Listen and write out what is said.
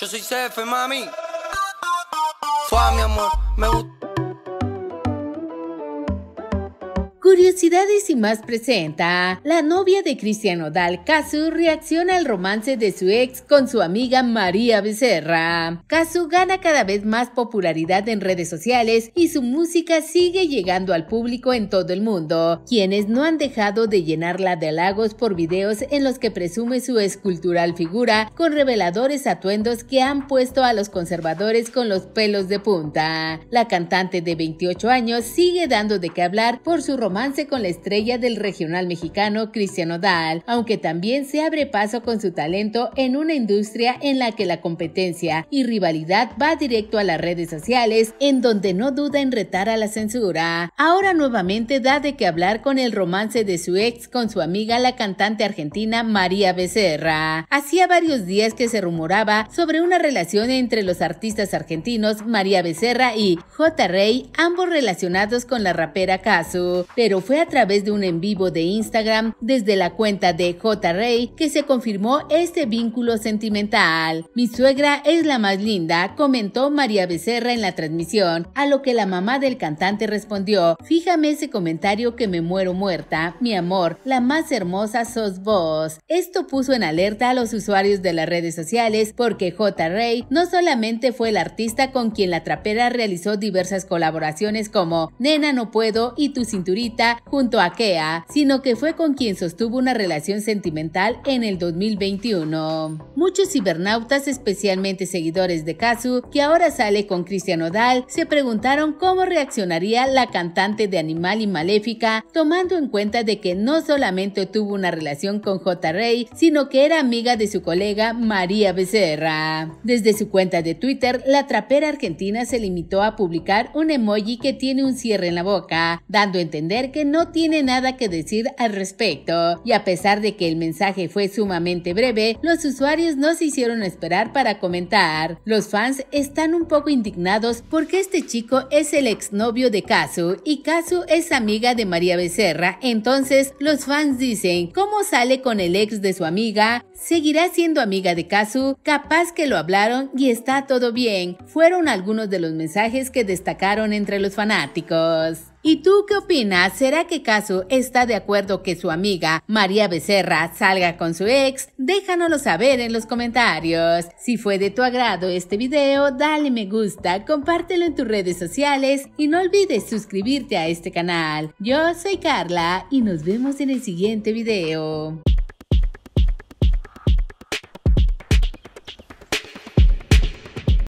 Yo soy CF, mami. Fua, mi amor, me gusta. Curiosidades y más presenta. La novia de Cristiano Dal, Casu reacciona al romance de su ex con su amiga María Becerra. Casu gana cada vez más popularidad en redes sociales y su música sigue llegando al público en todo el mundo, quienes no han dejado de llenarla de halagos por videos en los que presume su escultural figura con reveladores atuendos que han puesto a los conservadores con los pelos de punta. La cantante de 28 años sigue dando de qué hablar por su romance con la estrella del regional mexicano Cristiano Dal, aunque también se abre paso con su talento en una industria en la que la competencia y rivalidad va directo a las redes sociales, en donde no duda en retar a la censura. Ahora nuevamente da de qué hablar con el romance de su ex con su amiga la cantante argentina María Becerra. Hacía varios días que se rumoraba sobre una relación entre los artistas argentinos María Becerra y J. Rey, ambos relacionados con la rapera Casu pero fue a través de un en vivo de Instagram desde la cuenta de J. Rey que se confirmó este vínculo sentimental. Mi suegra es la más linda, comentó María Becerra en la transmisión, a lo que la mamá del cantante respondió, fíjame ese comentario que me muero muerta, mi amor, la más hermosa sos vos. Esto puso en alerta a los usuarios de las redes sociales porque J. Rey no solamente fue el artista con quien la trapera realizó diversas colaboraciones como Nena no puedo y tu cinturita, junto a Kea, sino que fue con quien sostuvo una relación sentimental en el 2021. Muchos cibernautas, especialmente seguidores de Kazu, que ahora sale con Cristian Odal, se preguntaron cómo reaccionaría la cantante de Animal y Maléfica, tomando en cuenta de que no solamente tuvo una relación con J. Rey, sino que era amiga de su colega María Becerra. Desde su cuenta de Twitter, la trapera argentina se limitó a publicar un emoji que tiene un cierre en la boca, dando a entender que no tiene nada que decir al respecto, y a pesar de que el mensaje fue sumamente breve, los usuarios no se hicieron esperar para comentar. Los fans están un poco indignados porque este chico es el exnovio de Kazu y Kazu es amiga de María Becerra, entonces los fans dicen, ¿cómo sale con el ex de su amiga? ¿Seguirá siendo amiga de Kazu? Capaz que lo hablaron y está todo bien. Fueron algunos de los mensajes que destacaron entre los fanáticos. ¿Y tú qué opinas? ¿Será que Casu está de acuerdo que su amiga María Becerra salga con su ex? Déjanoslo saber en los comentarios. Si fue de tu agrado este video, dale me gusta, compártelo en tus redes sociales y no olvides suscribirte a este canal. Yo soy Carla y nos vemos en el siguiente video.